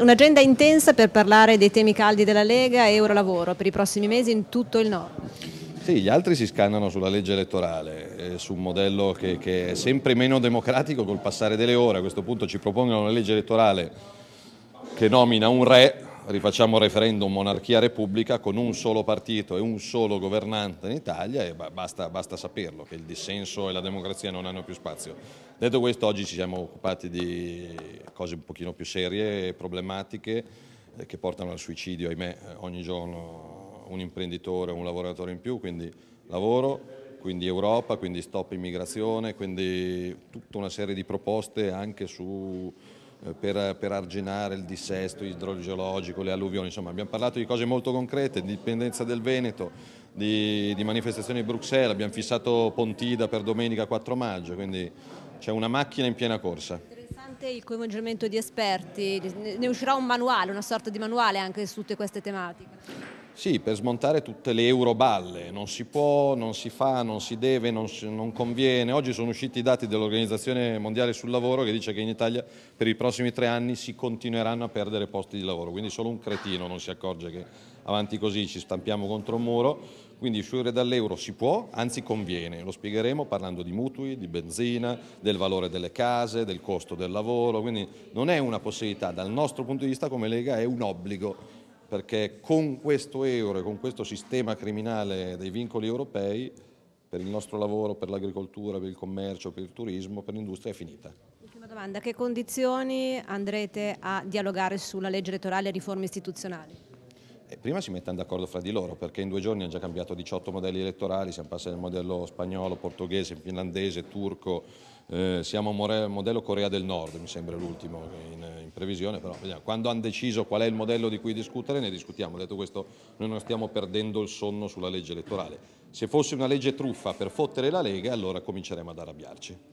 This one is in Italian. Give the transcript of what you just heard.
Un'agenda intensa per parlare dei temi caldi della Lega e Eurolavoro per i prossimi mesi in tutto il nord. Sì, gli altri si scannano sulla legge elettorale, eh, su un modello che, che, è sempre meno democratico col passare delle ore. A questo punto ci propongono una legge elettorale che nomina un re, rifacciamo referendum monarchia-repubblica con un solo partito e un solo governante in Italia e basta, basta, saperlo che il dissenso e la democrazia non hanno più spazio. Detto questo oggi ci siamo occupati di cose un pochino più serie e problematiche eh, che portano al suicidio, ahimè, eh, ogni giorno un imprenditore, o un lavoratore in più, quindi lavoro, quindi Europa, quindi stop immigrazione, quindi tutta una serie di proposte anche su eh, per, per, arginare il dissesto idrogeologico, le alluvioni, insomma abbiamo parlato di cose molto concrete, di dipendenza del Veneto, di, di manifestazioni di Bruxelles, abbiamo fissato Pontida per domenica 4 maggio, quindi c'è una macchina in piena corsa. Interessante il coinvolgimento di esperti, ne uscirà un manuale, una sorta di manuale anche su tutte queste tematiche. Sì, per smontare tutte le euroballe, non si può, non si fa, non si deve, non, si, non conviene. Oggi sono usciti i dati dell'Organizzazione Mondiale sul Lavoro che dice che in Italia per i prossimi tre anni si continueranno a perdere posti di lavoro, quindi solo un cretino non si accorge che avanti così ci stampiamo contro un muro, quindi uscire dall'euro si può, anzi conviene, lo spiegheremo parlando di mutui, di benzina, del valore delle case, del costo del lavoro, quindi non è una possibilità, dal nostro punto di vista come Lega è un obbligo perché con questo euro e con questo sistema criminale dei vincoli europei, per il nostro lavoro, per l'agricoltura, per il commercio, per il turismo, per l'industria è finita. Ultima domanda, che condizioni andrete a dialogare sulla legge elettorale e riforme istituzionali? Eh, prima si mettono d'accordo fra di loro perché in due giorni hanno già cambiato 18 modelli elettorali, siamo passati dal modello spagnolo, portoghese, finlandese, turco, eh, siamo modello Corea del Nord, mi sembra l'ultimo in, in, previsione, però vediamo. quando hanno deciso qual è il modello di cui discutere ne discutiamo, detto questo noi non stiamo perdendo il sonno sulla legge elettorale, se fosse una legge truffa per fottere la Lega allora cominceremo ad arrabbiarci.